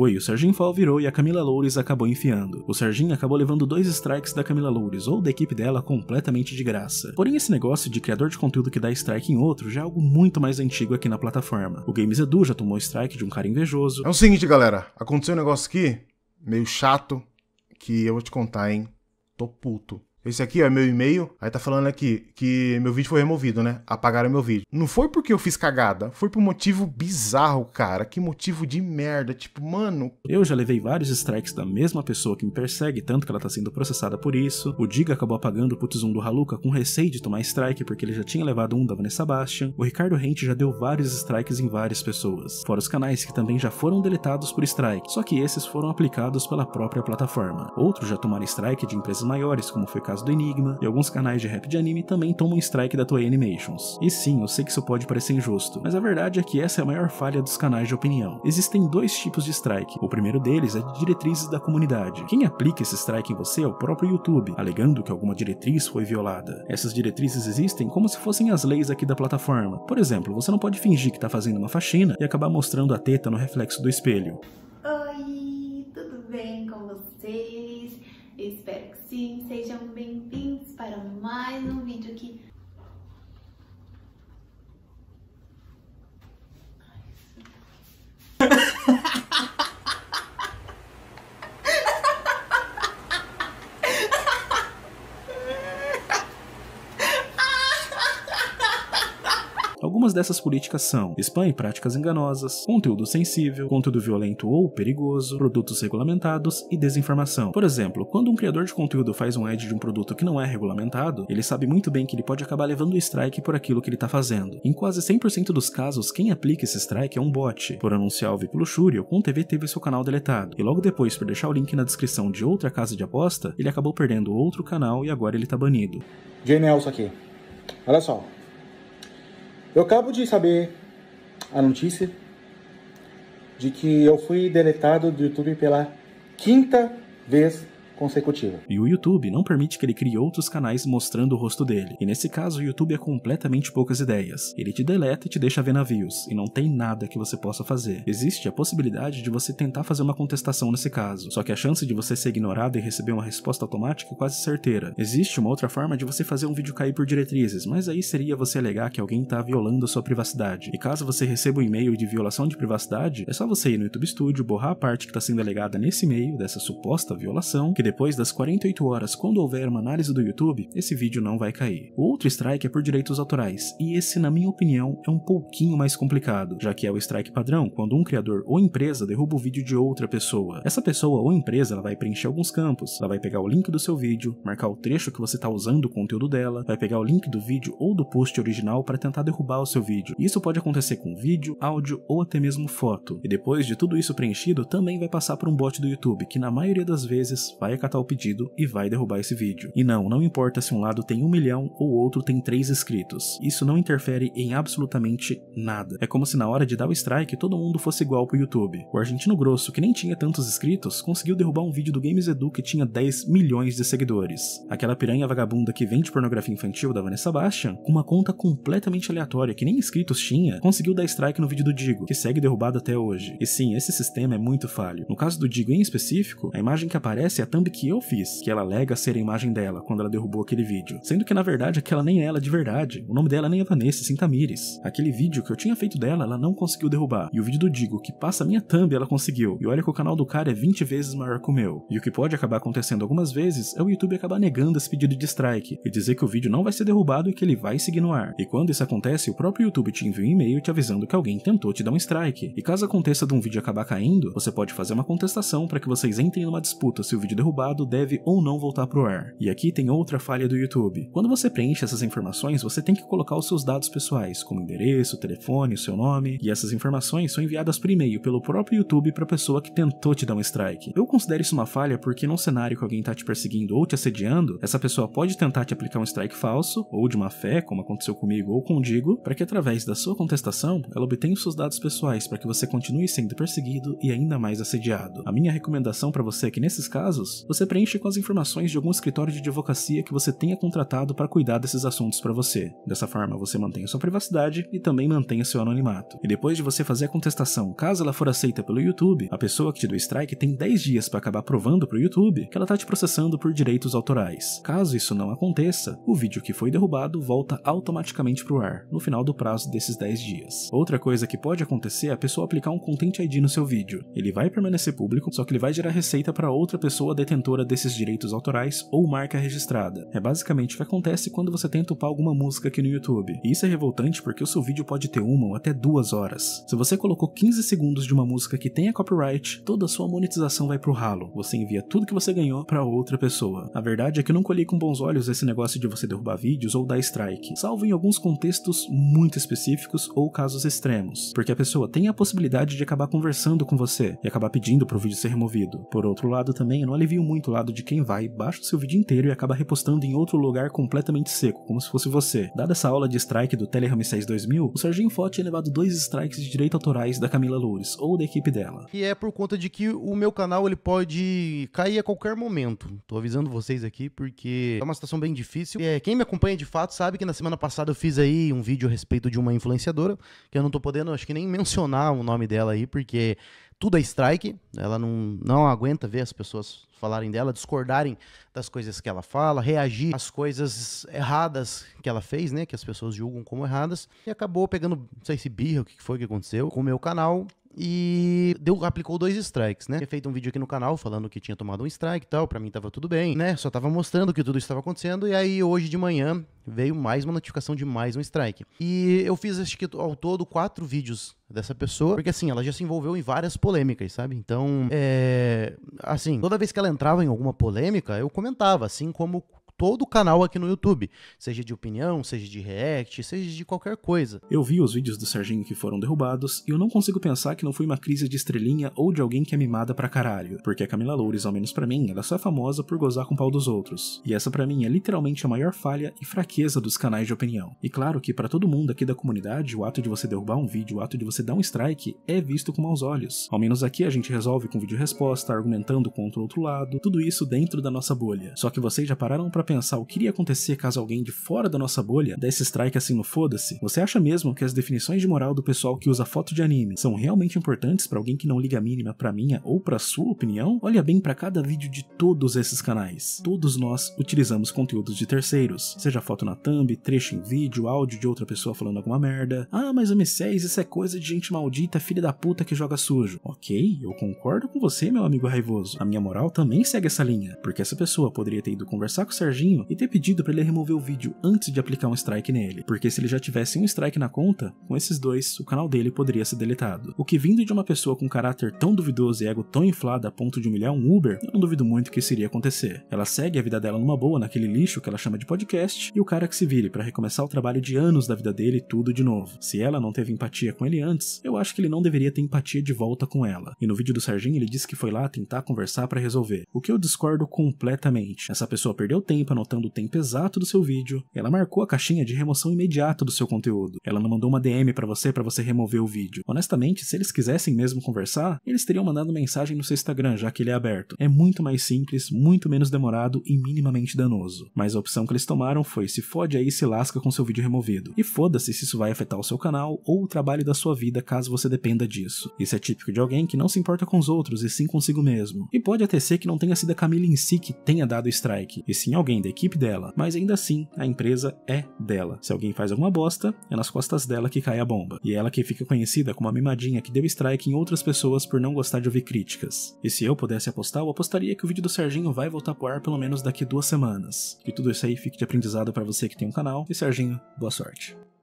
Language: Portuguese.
Oi, o Serginho Fall virou e a Camila Loures acabou enfiando. O Serginho acabou levando dois strikes da Camila Loures ou da equipe dela completamente de graça. Porém, esse negócio de criador de conteúdo que dá strike em outro já é algo muito mais antigo aqui na plataforma. O Games Edu já tomou strike de um cara invejoso. É o seguinte, galera, aconteceu um negócio aqui meio chato que eu vou te contar, hein? Tô puto. Esse aqui é meu e-mail. Aí tá falando aqui que meu vídeo foi removido, né? Apagaram meu vídeo. Não foi porque eu fiz cagada, foi por motivo bizarro, cara. Que motivo de merda. Tipo, mano. Eu já levei vários strikes da mesma pessoa que me persegue, tanto que ela tá sendo processada por isso. O Diga acabou apagando o Putzão do Haluca com receio de tomar strike porque ele já tinha levado um da Vanessa Bastian. O Ricardo Rente já deu vários strikes em várias pessoas. Fora os canais que também já foram deletados por strike, só que esses foram aplicados pela própria plataforma. Outros já tomaram strike de empresas maiores, como foi o caso caso do Enigma, e alguns canais de rap de anime também tomam um strike da Toei Animations. E sim, eu sei que isso pode parecer injusto, mas a verdade é que essa é a maior falha dos canais de opinião. Existem dois tipos de strike. O primeiro deles é de diretrizes da comunidade. Quem aplica esse strike em você é o próprio YouTube, alegando que alguma diretriz foi violada. Essas diretrizes existem como se fossem as leis aqui da plataforma. Por exemplo, você não pode fingir que está fazendo uma faxina e acabar mostrando a teta no reflexo do espelho. Algumas dessas políticas são spam e práticas enganosas, conteúdo sensível, conteúdo violento ou perigoso, produtos regulamentados e desinformação. Por exemplo, quando um criador de conteúdo faz um ad de um produto que não é regulamentado, ele sabe muito bem que ele pode acabar levando strike por aquilo que ele está fazendo. Em quase 100% dos casos, quem aplica esse strike é um bot. Por anunciar o VIP Luxúria, o TV teve seu canal deletado, e logo depois, por deixar o link na descrição de outra casa de aposta, ele acabou perdendo outro canal e agora ele está banido. Jay Nelson aqui. Olha só, eu acabo de saber a notícia de que eu fui deletado do YouTube pela quinta vez consecutiva. E o YouTube não permite que ele crie outros canais mostrando o rosto dele. E nesse caso, o YouTube é completamente poucas ideias. Ele te deleta e te deixa ver navios, e não tem nada que você possa fazer. Existe a possibilidade de você tentar fazer uma contestação nesse caso, só que a chance de você ser ignorado e receber uma resposta automática é quase certeira. Existe uma outra forma de você fazer um vídeo cair por diretrizes, mas aí seria você alegar que alguém está violando a sua privacidade. E caso você receba um e-mail de violação de privacidade, é só você ir no YouTube Studio, borrar a parte que está sendo alegada nesse e-mail, dessa suposta violação, que depois das 48 horas, quando houver uma análise do YouTube, esse vídeo não vai cair. O outro strike é por direitos autorais, e esse, na minha opinião, é um pouquinho mais complicado, já que é o strike padrão quando um criador ou empresa derruba o vídeo de outra pessoa. Essa pessoa ou empresa ela vai preencher alguns campos, ela vai pegar o link do seu vídeo, marcar o trecho que você está usando o conteúdo dela, vai pegar o link do vídeo ou do post original para tentar derrubar o seu vídeo. Isso pode acontecer com vídeo, áudio ou até mesmo foto. E depois de tudo isso preenchido, também vai passar por um bot do YouTube, que na maioria das vezes vai acatar o pedido e vai derrubar esse vídeo. E não, não importa se um lado tem um milhão ou outro tem três inscritos. Isso não interfere em absolutamente nada. É como se na hora de dar o strike todo mundo fosse igual pro YouTube. O argentino grosso, que nem tinha tantos inscritos, conseguiu derrubar um vídeo do Games Edu que tinha 10 milhões de seguidores. Aquela piranha vagabunda que vende pornografia infantil da Vanessa Bastian, com uma conta completamente aleatória que nem inscritos tinha, conseguiu dar strike no vídeo do Digo, que segue derrubado até hoje. E sim, esse sistema é muito falho. No caso do Digo em específico, a imagem que aparece é a thumb que eu fiz, que ela alega ser a imagem dela quando ela derrubou aquele vídeo, sendo que na verdade aquela nem é ela de verdade. O nome dela nem é Vanessa, sim Tamires. Aquele vídeo que eu tinha feito dela, ela não conseguiu derrubar. E o vídeo do Digo, que passa minha thumb, ela conseguiu. E olha que o canal do cara é 20 vezes maior que o meu. E o que pode acabar acontecendo algumas vezes é o YouTube acabar negando esse pedido de strike e dizer que o vídeo não vai ser derrubado e que ele vai seguir no ar. E quando isso acontece, o próprio YouTube te envia um e-mail te avisando que alguém tentou te dar um strike. E caso aconteça de um vídeo acabar caindo, você pode fazer uma contestação para que vocês entrem numa disputa se o vídeo derrubar derrubado deve ou não voltar para o ar. E aqui tem outra falha do YouTube. Quando você preenche essas informações, você tem que colocar os seus dados pessoais, como endereço, telefone, seu nome, e essas informações são enviadas por e-mail pelo próprio YouTube para a pessoa que tentou te dar um strike. Eu considero isso uma falha porque num cenário que alguém está te perseguindo ou te assediando, essa pessoa pode tentar te aplicar um strike falso ou de má fé, como aconteceu comigo ou com o Digo, para que através da sua contestação ela obtenha os seus dados pessoais para que você continue sendo perseguido e ainda mais assediado. A minha recomendação para você é que nesses casos você preenche com as informações de algum escritório de advocacia que você tenha contratado para cuidar desses assuntos para você. Dessa forma, você mantém a sua privacidade e também mantém o seu anonimato. E depois de você fazer a contestação, caso ela for aceita pelo YouTube, a pessoa que te deu strike tem 10 dias para acabar provando para o YouTube que ela está te processando por direitos autorais. Caso isso não aconteça, o vídeo que foi derrubado volta automaticamente para o ar, no final do prazo desses 10 dias. Outra coisa que pode acontecer é a pessoa aplicar um Content ID no seu vídeo. Ele vai permanecer público, só que ele vai gerar receita para outra pessoa detentora desses direitos autorais ou marca registrada. É basicamente o que acontece quando você tenta upar alguma música aqui no YouTube. E isso é revoltante porque o seu vídeo pode ter uma ou até duas horas. Se você colocou 15 segundos de uma música que tenha copyright, toda a sua monetização vai pro ralo. Você envia tudo que você ganhou para outra pessoa. A verdade é que eu não colhi com bons olhos esse negócio de você derrubar vídeos ou dar strike, salvo em alguns contextos muito específicos ou casos extremos, porque a pessoa tem a possibilidade de acabar conversando com você e acabar pedindo pro vídeo ser removido. Por outro lado, também não alivia muito lado de quem vai, baixa o seu vídeo inteiro e acaba repostando em outro lugar completamente seco, como se fosse você. Dada essa aula de strike do Teleramsés 2000, o Serginho Fote tinha é levado dois strikes de direito autorais da Camila Loures, ou da equipe dela. E é por conta de que o meu canal ele pode cair a qualquer momento. Tô avisando vocês aqui porque é uma situação bem difícil. É, quem me acompanha de fato sabe que na semana passada eu fiz aí um vídeo a respeito de uma influenciadora, que eu não tô podendo, acho que nem mencionar o nome dela aí, porque tudo é strike, ela não, não aguenta ver as pessoas falarem dela, discordarem das coisas que ela fala, reagir às coisas erradas que ela fez, né, que as pessoas julgam como erradas, e acabou pegando, não sei se birra, o que foi que aconteceu, com o meu canal, e deu, aplicou dois strikes, né? Tinha feito um vídeo aqui no canal falando que tinha tomado um strike e tal, pra mim tava tudo bem, né? Só tava mostrando que tudo estava acontecendo, e aí hoje de manhã veio mais uma notificação de mais um strike. E eu fiz, acho que ao todo, quatro vídeos dessa pessoa, porque assim, ela já se envolveu em várias polêmicas, sabe? Então, é. Assim, toda vez que ela entrava em alguma polêmica, eu comentava, assim como todo o canal aqui no YouTube, seja de opinião, seja de react, seja de qualquer coisa. Eu vi os vídeos do Serginho que foram derrubados e eu não consigo pensar que não foi uma crise de estrelinha ou de alguém que é mimada pra caralho, porque a Camila Loures, ao menos para mim, ela só é famosa por gozar com o pau dos outros. E essa para mim é literalmente a maior falha e fraqueza dos canais de opinião. E claro que para todo mundo aqui da comunidade, o ato de você derrubar um vídeo, o ato de você dar um strike é visto com maus olhos. Ao menos aqui a gente resolve com vídeo resposta, argumentando contra o outro lado, tudo isso dentro da nossa bolha. Só que vocês já pararam para pensar o que iria acontecer caso alguém de fora da nossa bolha desse strike assim no foda-se, você acha mesmo que as definições de moral do pessoal que usa foto de anime são realmente importantes para alguém que não liga a mínima para minha ou para sua opinião? Olha bem para cada vídeo de todos esses canais. Todos nós utilizamos conteúdos de terceiros, seja foto na thumb, trecho em vídeo, áudio de outra pessoa falando alguma merda. Ah, mas o M6 isso é coisa de gente maldita, filha da puta que joga sujo. OK, eu concordo com você, meu amigo raivoso. A minha moral também segue essa linha, porque essa pessoa poderia ter ido conversar com o Sérgio Jorginho e ter pedido para ele remover o vídeo antes de aplicar um strike nele, porque se ele já tivesse um strike na conta, com esses dois, o canal dele poderia ser deletado. O que vindo de uma pessoa com caráter tão duvidoso e ego tão inflado a ponto de humilhar um Uber, eu não duvido muito que isso iria acontecer. Ela segue a vida dela numa boa naquele lixo que ela chama de podcast e o cara que se vire para recomeçar o trabalho de anos da vida dele tudo de novo. Se ela não teve empatia com ele antes, eu acho que ele não deveria ter empatia de volta com ela. E no vídeo do Serginho ele disse que foi lá tentar conversar para resolver, o que eu discordo completamente. Essa pessoa perdeu tempo tempo anotando o tempo exato do seu vídeo, ela marcou a caixinha de remoção imediata do seu conteúdo. Ela não mandou uma DM para você para você remover o vídeo. Honestamente, se eles quisessem mesmo conversar, eles teriam mandado mensagem no seu Instagram, já que ele é aberto. É muito mais simples, muito menos demorado e minimamente danoso. Mas a opção que eles tomaram foi se fode aí e se lasca com seu vídeo removido. E foda-se se isso vai afetar o seu canal ou o trabalho da sua vida caso você dependa disso. Isso é típico de alguém que não se importa com os outros e sim consigo mesmo. E pode até ser que não tenha sido a Camila em si que tenha dado strike, e sim alguém da equipe dela, mas ainda assim a empresa é dela. Se alguém faz alguma bosta, é nas costas dela que cai a bomba. E ela que fica conhecida como a mimadinha que deu strike em outras pessoas por não gostar de ouvir críticas. E se eu pudesse apostar, eu apostaria que o vídeo do Serginho vai voltar pro ar pelo menos daqui duas semanas. Que tudo isso aí fique de aprendizado para você que tem um canal. E Serginho, boa sorte.